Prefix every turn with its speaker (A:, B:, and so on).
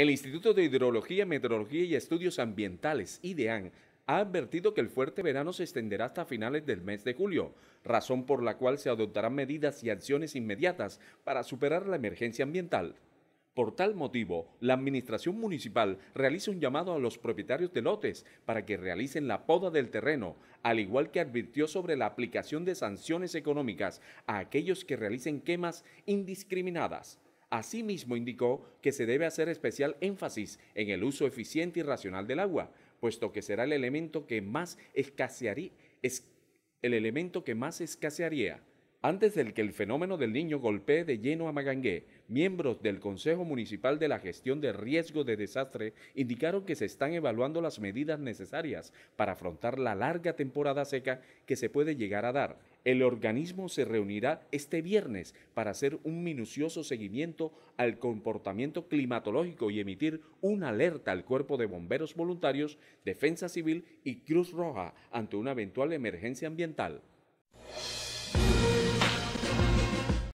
A: El Instituto de Hidrología, Meteorología y Estudios Ambientales, IDEAN, ha advertido que el fuerte verano se extenderá hasta finales del mes de julio, razón por la cual se adoptarán medidas y acciones inmediatas para superar la emergencia ambiental. Por tal motivo, la Administración Municipal realiza un llamado a los propietarios de lotes para que realicen la poda del terreno, al igual que advirtió sobre la aplicación de sanciones económicas a aquellos que realicen quemas indiscriminadas. Asimismo, indicó que se debe hacer especial énfasis en el uso eficiente y racional del agua, puesto que será el elemento que más escasearía, es, el elemento que más escasearía antes de que el fenómeno del niño golpee de lleno a Magangué, miembros del Consejo Municipal de la Gestión de Riesgo de Desastre indicaron que se están evaluando las medidas necesarias para afrontar la larga temporada seca que se puede llegar a dar. El organismo se reunirá este viernes para hacer un minucioso seguimiento al comportamiento climatológico y emitir una alerta al Cuerpo de Bomberos Voluntarios, Defensa Civil y Cruz Roja ante una eventual emergencia ambiental.